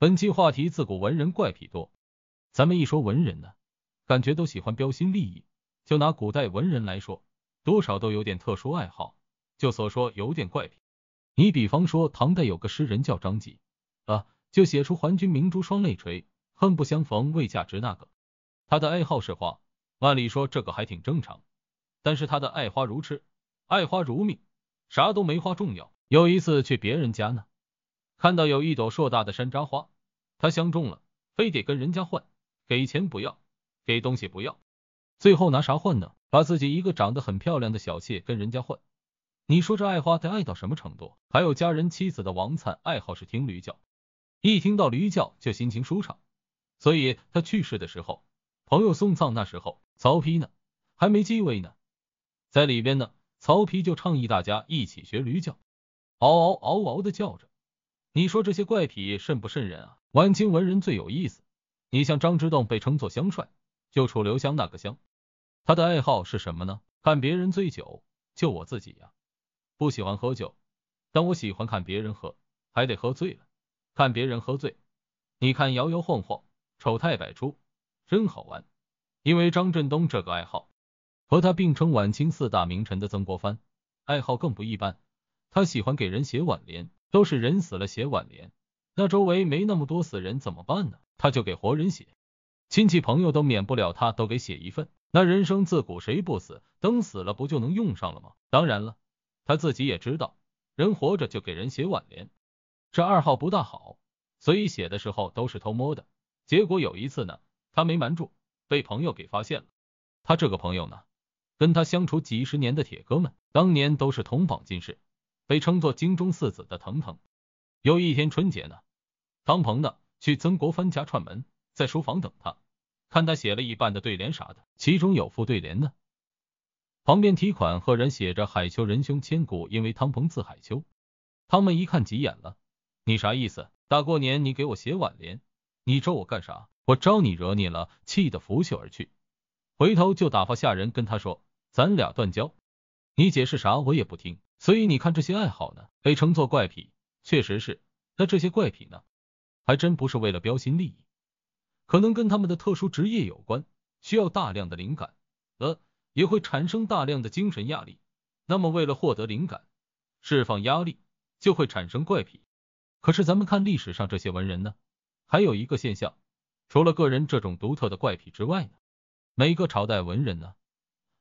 本期话题：自古文人怪癖多。咱们一说文人呢，感觉都喜欢标新立异。就拿古代文人来说，多少都有点特殊爱好。就所说有点怪癖。你比方说，唐代有个诗人叫张籍，啊，就写出还君明珠双泪垂，恨不相逢未嫁之那个。他的爱好是花。按理说这个还挺正常，但是他的爱花如痴，爱花如命，啥都没花重要。有一次去别人家呢。看到有一朵硕大的山楂花，他相中了，非得跟人家换，给钱不要，给东西不要，最后拿啥换呢？把自己一个长得很漂亮的小妾跟人家换。你说这爱花得爱到什么程度？还有家人妻子的王粲，爱好是听驴叫，一听到驴叫就心情舒畅，所以他去世的时候，朋友送葬那时候，曹丕呢还没继位呢，在里边呢，曹丕就倡议大家一起学驴叫，嗷嗷嗷嗷的叫着。你说这些怪癖渗不渗人啊？晚清文人最有意思。你像张之洞被称作香帅，就楚留香那个香。他的爱好是什么呢？看别人醉酒，就我自己呀。不喜欢喝酒，但我喜欢看别人喝，还得喝醉了，看别人喝醉。你看摇摇晃晃，丑态百出，真好玩。因为张振东这个爱好，和他并称晚清四大名臣的曾国藩，爱好更不一般。他喜欢给人写挽联。都是人死了写挽联，那周围没那么多死人怎么办呢？他就给活人写，亲戚朋友都免不了，他都给写一份。那人生自古谁不死？等死了不就能用上了吗？当然了，他自己也知道，人活着就给人写挽联，这二号不大好，所以写的时候都是偷摸的。结果有一次呢，他没瞒住，被朋友给发现了。他这个朋友呢，跟他相处几十年的铁哥们，当年都是同榜进士。被称作京中四子的腾腾。有一天春节呢，汤鹏呢去曾国藩家串门，在书房等他，看他写了一半的对联啥的，其中有副对联呢，旁边题款赫然写着“海丘仁兄千古”，因为汤鹏字海丘”。他们一看急眼了，你啥意思？大过年你给我写挽联，你招我干啥？我招你惹你了？气得拂袖而去，回头就打发下人跟他说，咱俩断交，你解释啥我也不听。所以你看这些爱好呢，被称作怪癖，确实是。那这些怪癖呢，还真不是为了标新立异，可能跟他们的特殊职业有关，需要大量的灵感，呃，也会产生大量的精神压力。那么为了获得灵感，释放压力，就会产生怪癖。可是咱们看历史上这些文人呢，还有一个现象，除了个人这种独特的怪癖之外呢，每个朝代文人呢。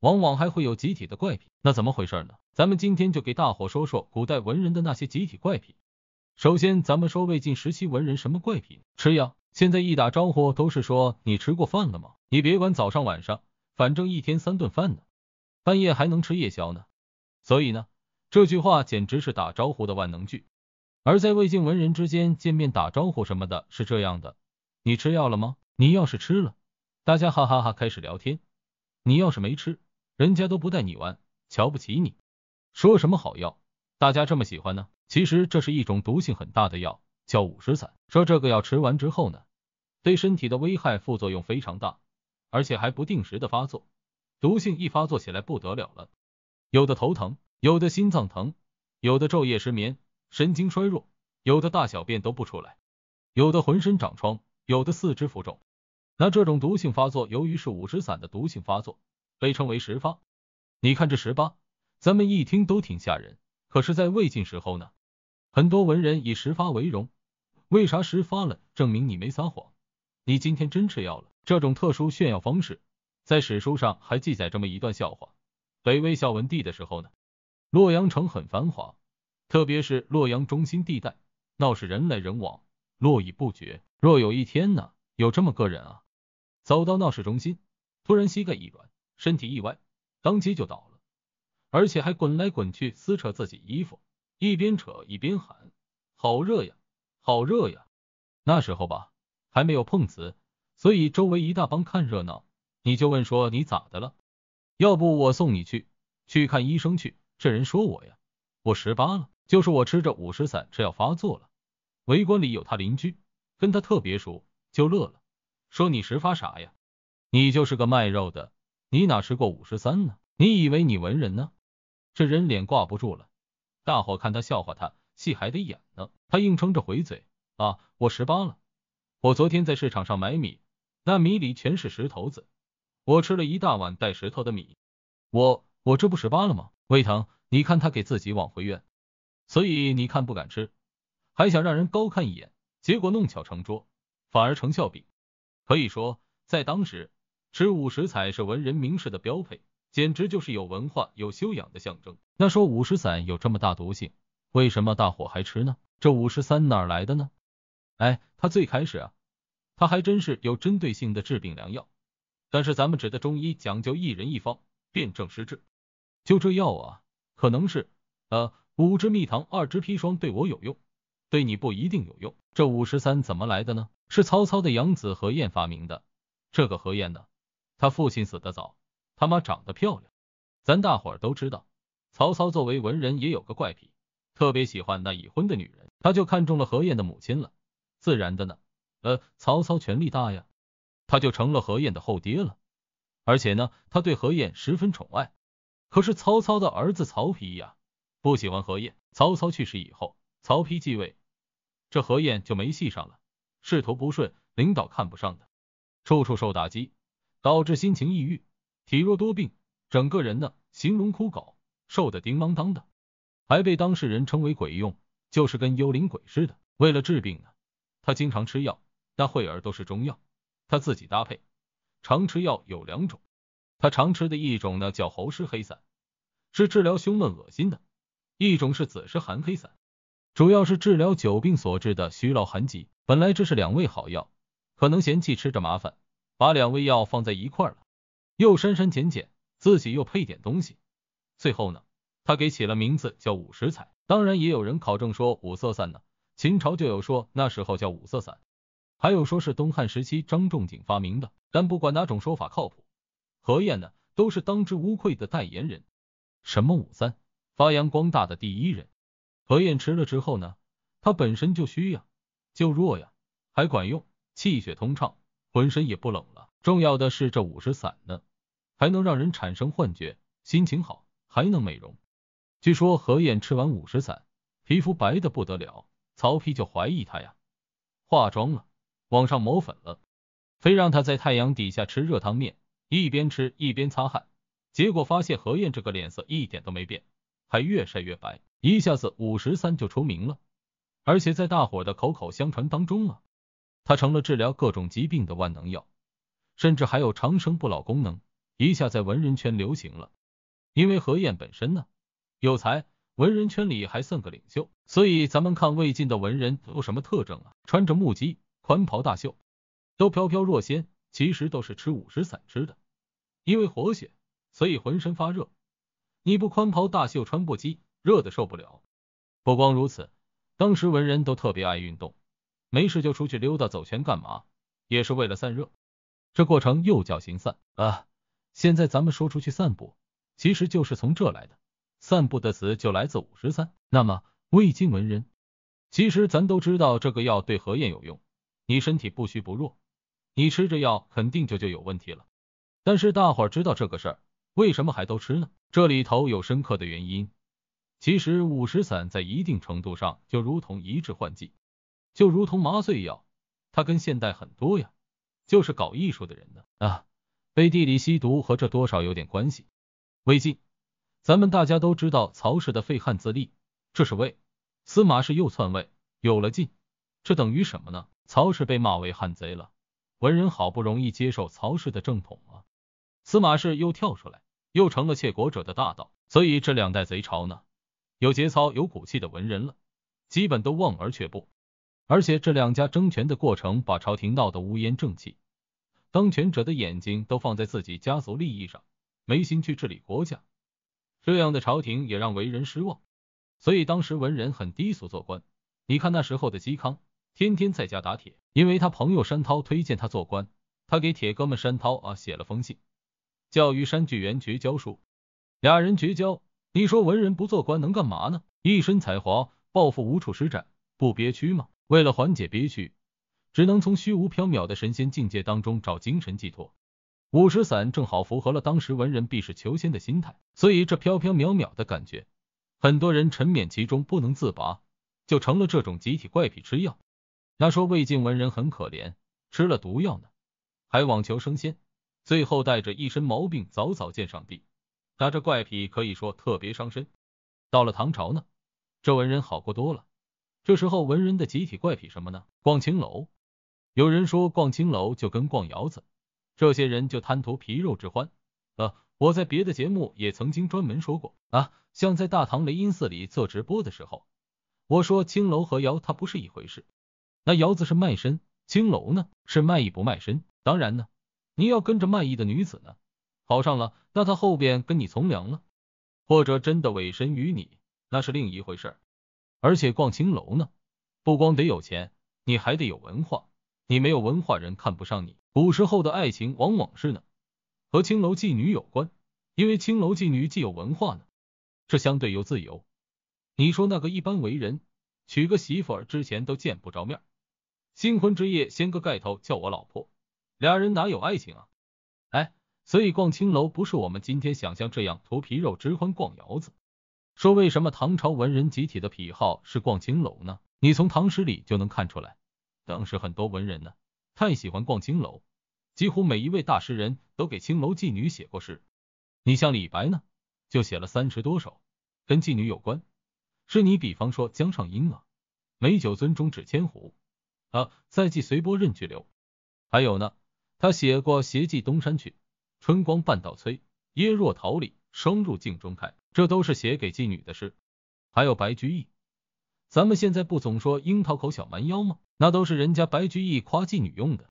往往还会有集体的怪癖，那怎么回事呢？咱们今天就给大伙说说古代文人的那些集体怪癖。首先，咱们说魏晋时期文人什么怪癖？吃药！现在一打招呼都是说你吃过饭了吗？你别管早上晚上，反正一天三顿饭呢，半夜还能吃夜宵呢。所以呢，这句话简直是打招呼的万能句。而在魏晋文人之间见面打招呼什么的，是这样的：你吃药了吗？你要是吃了，大家哈哈哈开始聊天；你要是没吃，人家都不带你玩，瞧不起你。说什么好药，大家这么喜欢呢？其实这是一种毒性很大的药，叫五石散。说这个药吃完之后呢，对身体的危害、副作用非常大，而且还不定时的发作，毒性一发作起来不得了了。有的头疼，有的心脏疼，有的昼夜失眠，神经衰弱，有的大小便都不出来，有的浑身长疮，有的四肢浮肿。那这种毒性发作，由于是五石散的毒性发作。被称为十发，你看这十八，咱们一听都挺吓人。可是，在魏晋时候呢，很多文人以十发为荣。为啥十发了，证明你没撒谎，你今天真吃药了。这种特殊炫耀方式，在史书上还记载这么一段笑话：北魏孝文帝的时候呢，洛阳城很繁华，特别是洛阳中心地带，闹市人来人往，络绎不绝。若有一天呢，有这么个人啊，走到闹市中心，突然膝盖一软。身体一歪，当即就倒了，而且还滚来滚去，撕扯自己衣服，一边扯一边喊：“好热呀，好热呀！”那时候吧，还没有碰瓷，所以周围一大帮看热闹，你就问说你咋的了？要不我送你去，去看医生去。这人说我呀，我十八了，就是我吃着五石散吃药发作了。围观里有他邻居，跟他特别熟，就乐了，说你十发啥呀？你就是个卖肉的。你哪吃过五十三呢？你以为你文人呢？这人脸挂不住了。大伙看他笑话他，戏还得演呢。他硬撑着回嘴啊，我十八了。我昨天在市场上买米，那米里全是石头子，我吃了一大碗带石头的米，我我这不十八了吗？胃疼。你看他给自己往回怨，所以你看不敢吃，还想让人高看一眼，结果弄巧成拙，反而成笑柄。可以说，在当时。吃五石散是文人名士的标配，简直就是有文化有修养的象征。那说五石散有这么大毒性，为什么大伙还吃呢？这五石散哪来的呢？哎，它最开始啊，它还真是有针对性的治病良药。但是咱们指的中医讲究一人一方，辨证施治。就这药啊，可能是呃五支蜜糖，二支砒霜对我有用，对你不一定有用。这五石散怎么来的呢？是曹操的养子何晏发明的。这个何晏呢？他父亲死得早，他妈长得漂亮，咱大伙儿都知道。曹操作为文人也有个怪癖，特别喜欢那已婚的女人，他就看中了何燕的母亲了。自然的呢，呃，曹操权力大呀，他就成了何燕的后爹了。而且呢，他对何燕十分宠爱。可是曹操的儿子曹丕呀，不喜欢何燕。曹操去世以后，曹丕继位，这何燕就没戏上了，仕途不顺，领导看不上他，处处受打击。导致心情抑郁，体弱多病，整个人呢形容枯槁，瘦得叮当当的，还被当事人称为鬼用，就是跟幽灵鬼似的。为了治病呢，他经常吃药，那会儿都是中药，他自己搭配。常吃药有两种，他常吃的一种呢叫猴湿黑散，是治疗胸闷恶心的；一种是子虱寒黑散，主要是治疗久病所致的虚劳寒疾。本来这是两味好药，可能嫌弃吃着麻烦。把两味药放在一块了，又删删减减，自己又配点东西，最后呢，他给起了名字叫五石散。当然也有人考证说五色散呢，秦朝就有说那时候叫五色散，还有说是东汉时期张仲景发明的。但不管哪种说法靠谱，何晏呢都是当之无愧的代言人。什么五三，发扬光大的第一人，何晏吃了之后呢，他本身就虚呀，就弱呀，还管用，气血通畅，浑身也不冷。重要的是，这五石散呢，还能让人产生幻觉，心情好，还能美容。据说何晏吃完五石散，皮肤白的不得了。曹丕就怀疑他呀，化妆了，往上抹粉了，非让他在太阳底下吃热汤面，一边吃一边擦汗。结果发现何晏这个脸色一点都没变，还越晒越白，一下子五石散就出名了。而且在大伙的口口相传当中啊，他成了治疗各种疾病的万能药。甚至还有长生不老功能，一下在文人圈流行了。因为何晏本身呢，有才，文人圈里还算个领袖。所以咱们看魏晋的文人有什么特征啊？穿着木屐，宽袍大袖，都飘飘若仙。其实都是吃五石散吃的，因为活血，所以浑身发热。你不宽袍大袖穿布屐，热的受不了。不光如此，当时文人都特别爱运动，没事就出去溜达走圈干嘛？也是为了散热。这过程又叫行散啊，现在咱们说出去散步，其实就是从这来的。散步的词就来自五十三。那么未经文人，其实咱都知道这个药对何晏有用，你身体不虚不弱，你吃这药肯定就就有问题了。但是大伙儿知道这个事儿，为什么还都吃呢？这里头有深刻的原因。其实五石散在一定程度上就如同一治换剂，就如同麻醉药，它跟现代很多呀。就是搞艺术的人呢啊，背地里吸毒和这多少有点关系。魏晋，咱们大家都知道曹氏的废汉自立，这是魏；司马氏又篡位，有了晋，这等于什么呢？曹氏被骂为汉贼了，文人好不容易接受曹氏的正统了，司马氏又跳出来，又成了窃国者的大盗。所以这两代贼朝呢，有节操、有骨气的文人了，基本都望而却步。而且这两家争权的过程，把朝廷闹得乌烟瘴气，当权者的眼睛都放在自己家族利益上，没心去治理国家。这样的朝廷也让文人失望，所以当时文人很低俗，做官。你看那时候的嵇康，天天在家打铁，因为他朋友山涛推荐他做官，他给铁哥们山涛啊写了封信，叫于山巨源绝交书。俩人绝交，你说文人不做官能干嘛呢？一身才华，抱负无处施展，不憋屈吗？为了缓解憋屈，只能从虚无缥缈的神仙境界当中找精神寄托。五石散正好符合了当时文人避世求仙的心态，所以这飘飘渺渺的感觉，很多人沉湎其中不能自拔，就成了这种集体怪癖。吃药，他说魏晋文人很可怜，吃了毒药呢，还妄求升仙，最后带着一身毛病早早见上帝。他这怪癖可以说特别伤身。到了唐朝呢，这文人好过多了。这时候文人的集体怪癖什么呢？逛青楼，有人说逛青楼就跟逛窑子，这些人就贪图皮肉之欢。呃，我在别的节目也曾经专门说过啊，像在大唐雷音寺里做直播的时候，我说青楼和窑它不是一回事，那窑子是卖身，青楼呢是卖艺不卖身。当然呢，你要跟着卖艺的女子呢，好上了，那她后边跟你从良了，或者真的委身于你，那是另一回事。而且逛青楼呢，不光得有钱，你还得有文化。你没有文化，人看不上你。古时候的爱情往往是呢，和青楼妓女有关，因为青楼妓女既有文化呢，这相对又自由。你说那个一般为人，娶个媳妇儿之前都见不着面，新婚之夜掀个盖头叫我老婆，俩人哪有爱情啊？哎，所以逛青楼不是我们今天想象这样涂皮肉之欢逛窑子。说为什么唐朝文人集体的癖好是逛青楼呢？你从唐诗里就能看出来。当时很多文人呢，太喜欢逛青楼，几乎每一位大诗人都给青楼妓女写过诗。你像李白呢，就写了三十多首跟妓女有关。是你比方说江上莺》啊，美酒樽中指千壶啊，在寄随波任去流。还有呢，他写过斜际东山去，春光半道催。椰若桃李，霜入镜中开。这都是写给妓女的诗。还有白居易，咱们现在不总说樱桃口小蛮腰吗？那都是人家白居易夸妓女用的。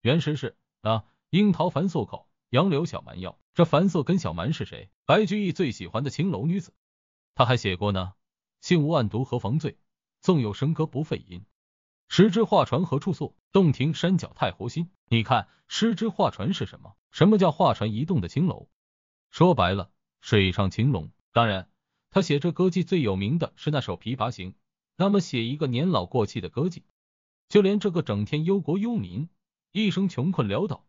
原诗是啊，樱桃樊素口，杨柳小蛮腰。这樊素跟小蛮是谁？白居易最喜欢的青楼女子。他还写过呢，性无暗牍何妨醉，纵有笙歌不费音。十枝画船何处宿？洞庭山脚太湖心。你看，十枝画船是什么？什么叫画船移动的青楼？说白了，水上青龙。当然，他写这歌妓最有名的是那首《琵琶行》。那么写一个年老过气的歌妓，就连这个整天忧国忧民、一生穷困潦倒、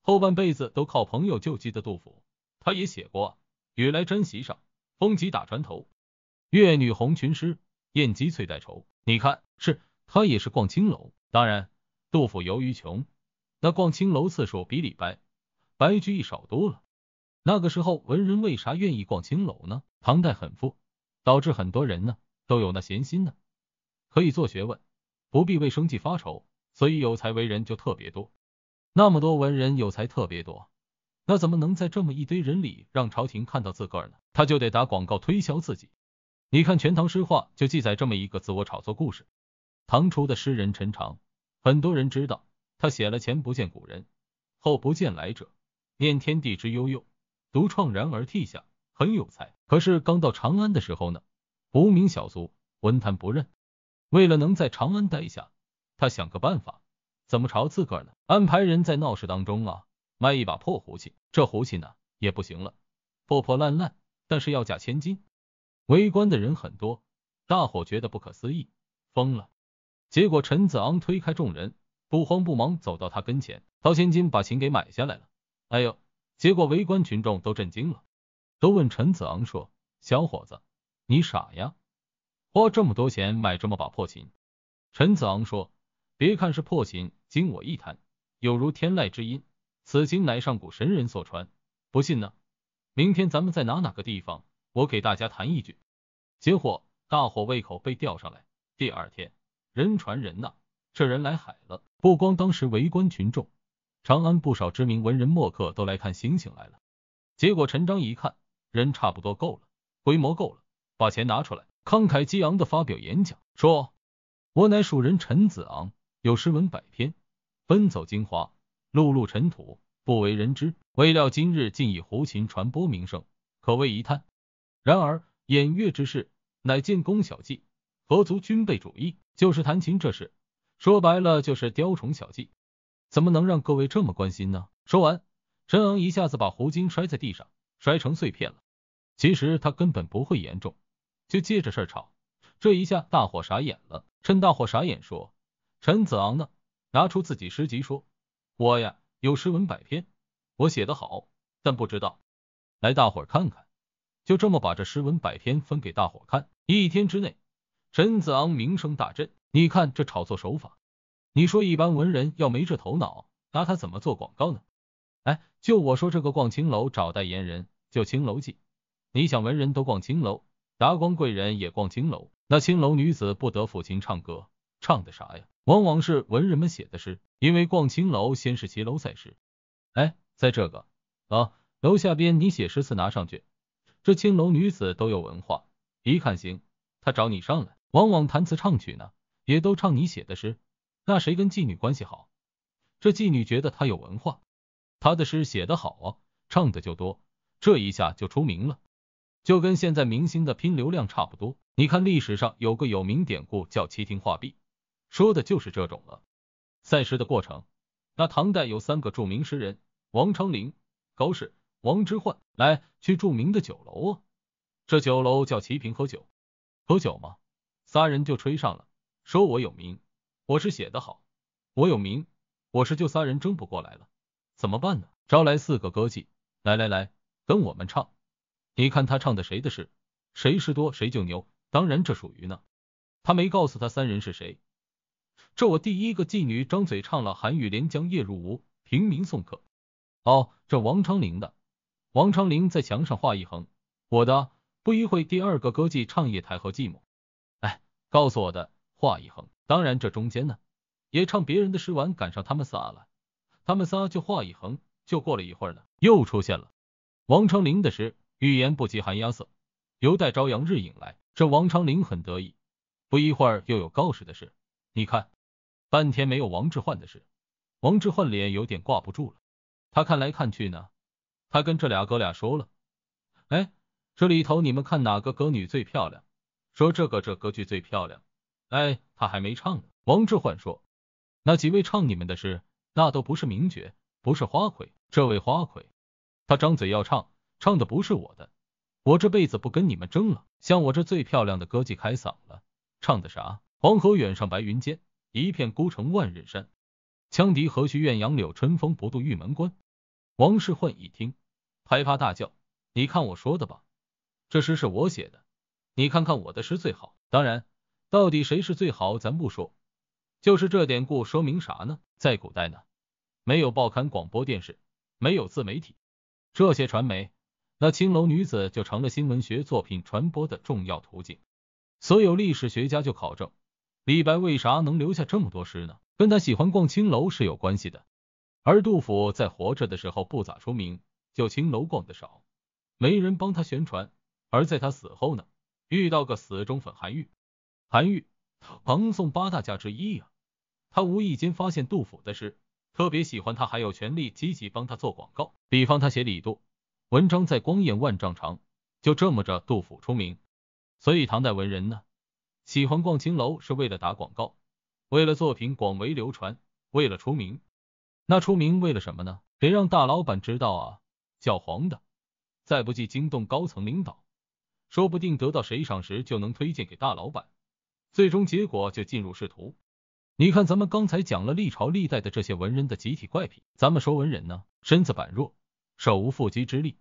后半辈子都靠朋友救济的杜甫，他也写过“雨来沾席上，风急打船头。越女红裙湿，燕姬翠带愁。”你看，是他也是逛青楼。当然，杜甫由于穷，那逛青楼次数比李白、白居易少多了。那个时候文人为啥愿意逛青楼呢？唐代很富，导致很多人呢都有那闲心呢，可以做学问，不必为生计发愁，所以有才为人就特别多。那么多文人有才特别多，那怎么能在这么一堆人里让朝廷看到自个儿呢？他就得打广告推销自己。你看《全唐诗话》就记载这么一个自我炒作故事：唐初的诗人陈长，很多人知道，他写了“前不见古人，后不见来者，念天地之悠悠。”独创，然而涕下很有才，可是刚到长安的时候呢，无名小卒，文坛不认。为了能在长安待下，他想个办法，怎么朝自个儿呢？安排人在闹市当中啊，卖一把破胡琴。这胡琴呢，也不行了，破破烂烂，但是要价千金。围观的人很多，大伙觉得不可思议，疯了。结果陈子昂推开众人，不慌不忙走到他跟前，掏千金把琴给买下来了。哎呦！结果围观群众都震惊了，都问陈子昂说：“小伙子，你傻呀？花这么多钱买这么把破琴？”陈子昂说：“别看是破琴，经我一弹，有如天籁之音。此琴乃上古神人所传，不信呢？明天咱们在哪哪个地方，我给大家弹一曲。”结果，大伙胃口被吊上来。第二天，人传人呐，这人来海了，不光当时围观群众。长安不少知名文人墨客都来看星星来了，结果陈章一看，人差不多够了，规模够了，把钱拿出来，慷慨激昂地发表演讲，说：“我乃蜀人陈子昂，有诗文百篇，奔走京华，碌碌尘土，不为人知。未料今日竟以胡琴传播名声，可谓一叹。然而演乐之事，乃建功小技，何足军备主义？就是弹琴这事，说白了就是雕虫小技。”怎么能让各位这么关心呢？说完，陈昂一下子把胡金摔在地上，摔成碎片了。其实他根本不会严重，就借着事儿吵。这一下大伙傻眼了。趁大伙傻眼，说陈子昂呢，拿出自己诗集说，我呀有诗文百篇，我写得好，但不知道，来大伙看看。就这么把这诗文百篇分给大伙看。一天之内，陈子昂名声大振。你看这炒作手法。你说一般文人要没这头脑，那他怎么做广告呢？哎，就我说这个逛青楼找代言人，就《青楼记》。你想文人都逛青楼，达官贵人也逛青楼，那青楼女子不得抚琴唱歌？唱的啥呀？往往是文人们写的诗。因为逛青楼，先是骑楼赛诗。哎，在这个啊楼下边你写诗词拿上去，这青楼女子都有文化，一看行，她找你上来，往往弹词唱曲呢，也都唱你写的诗。那谁跟妓女关系好？这妓女觉得他有文化，他的诗写得好啊，唱的就多，这一下就出名了，就跟现在明星的拼流量差不多。你看历史上有个有名典故叫“七厅画壁”，说的就是这种了。赛诗的过程，那唐代有三个著名诗人：王昌龄、高适、王之涣，来去著名的酒楼啊，这酒楼叫齐平喝酒，喝酒嘛，仨人就吹上了，说我有名。我是写的好，我有名，我是就仨人争不过来了，怎么办呢？招来四个歌妓，来来来，跟我们唱。你看他唱的谁的事，谁是多谁就牛。当然这属于呢，他没告诉他三人是谁。这我第一个妓女张嘴唱了《寒雨连江夜入吴，平民送客》。哦，这王昌龄的。王昌龄在墙上画一横，我的。不一会，第二个歌妓唱《夜台和寂寞》。哎，告诉我的，画一横。当然，这中间呢，也唱别人的诗完，赶上他们仨了。他们仨就画一横，就过了一会儿呢，又出现了王昌龄的诗：“玉言不及寒鸦色，犹待朝阳日影来。”这王昌龄很得意。不一会儿又有告示的诗，你看，半天没有王之涣的诗，王之涣脸有点挂不住了。他看来看去呢，他跟这俩哥俩说了：“哎，这里头你们看哪个歌女最漂亮？说这个这歌剧最漂亮。”哎，他还没唱呢。王之涣说，那几位唱你们的诗，那都不是名角，不是花魁。这位花魁，他张嘴要唱，唱的不是我的，我这辈子不跟你们争了。像我这最漂亮的歌姬开嗓了，唱的啥？黄河远上白云间，一片孤城万仞山。羌笛何须怨杨柳，春风不度玉门关。王世焕一听，拍啪大叫，你看我说的吧，这诗是我写的，你看看我的诗最好。当然。到底谁是最好？咱不说，就是这典故说明啥呢？在古代呢，没有报刊、广播电视，没有自媒体这些传媒，那青楼女子就成了新闻学作品传播的重要途径。所有历史学家就考证，李白为啥能留下这么多诗呢？跟他喜欢逛青楼是有关系的。而杜甫在活着的时候不咋出名，就青楼逛的少，没人帮他宣传。而在他死后呢，遇到个死忠粉韩愈。韩愈，唐宋八大家之一啊。他无意间发现杜甫的诗，特别喜欢他，还有权利积极帮他做广告。比方他写李杜，文章在光焰万丈长，就这么着，杜甫出名。所以唐代文人呢，喜欢逛青楼是为了打广告，为了作品广为流传，为了出名。那出名为了什么呢？别让大老板知道啊，叫黄的。再不济惊动高层领导，说不定得到谁赏识就能推荐给大老板。最终结果就进入仕途。你看，咱们刚才讲了历朝历代的这些文人的集体怪癖。咱们说文人呢，身子板弱，手无缚鸡之力。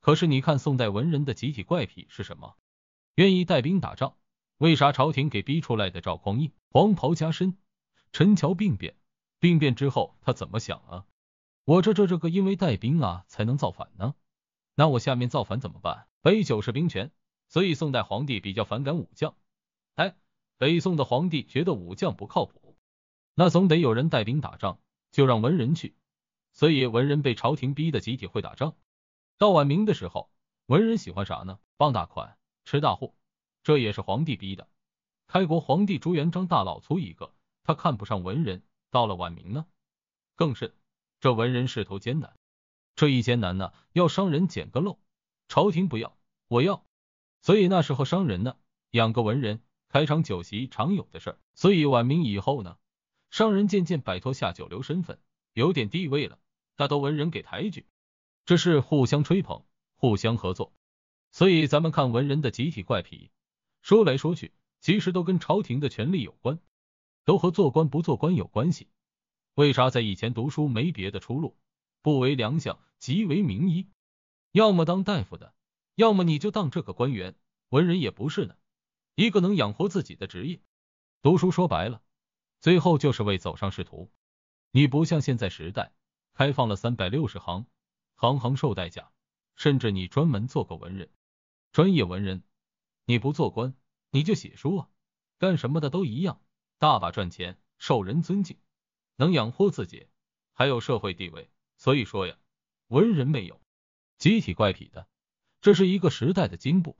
可是你看宋代文人的集体怪癖是什么？愿意带兵打仗。为啥朝廷给逼出来的？赵匡胤黄袍加身，陈桥兵变。兵变之后他怎么想啊？我这这这个因为带兵啊才能造反呢？那我下面造反怎么办？杯酒释兵权。所以宋代皇帝比较反感武将。哎。北宋的皇帝觉得武将不靠谱，那总得有人带兵打仗，就让文人去。所以文人被朝廷逼的集体会打仗。到晚明的时候，文人喜欢啥呢？傍大款，吃大户，这也是皇帝逼的。开国皇帝朱元璋大老粗一个，他看不上文人。到了晚明呢，更甚，这文人仕途艰难。这一艰难呢，要商人捡个漏，朝廷不要，我要。所以那时候商人呢，养个文人。开场酒席常有的事儿，所以晚明以后呢，商人渐渐摆脱下九流身份，有点地位了，大都文人给抬举，这是互相吹捧、互相合作。所以咱们看文人的集体怪癖，说来说去，其实都跟朝廷的权力有关，都和做官不做官有关系。为啥在以前读书没别的出路？不为良相，即为名医，要么当大夫的，要么你就当这个官员，文人也不是呢。一个能养活自己的职业，读书说白了，最后就是为走上仕途。你不像现在时代开放了三百六十行，行行受代价。甚至你专门做个文人，专业文人，你不做官，你就写书啊，干什么的都一样，大把赚钱，受人尊敬，能养活自己，还有社会地位。所以说呀，文人没有集体怪癖的，这是一个时代的进步。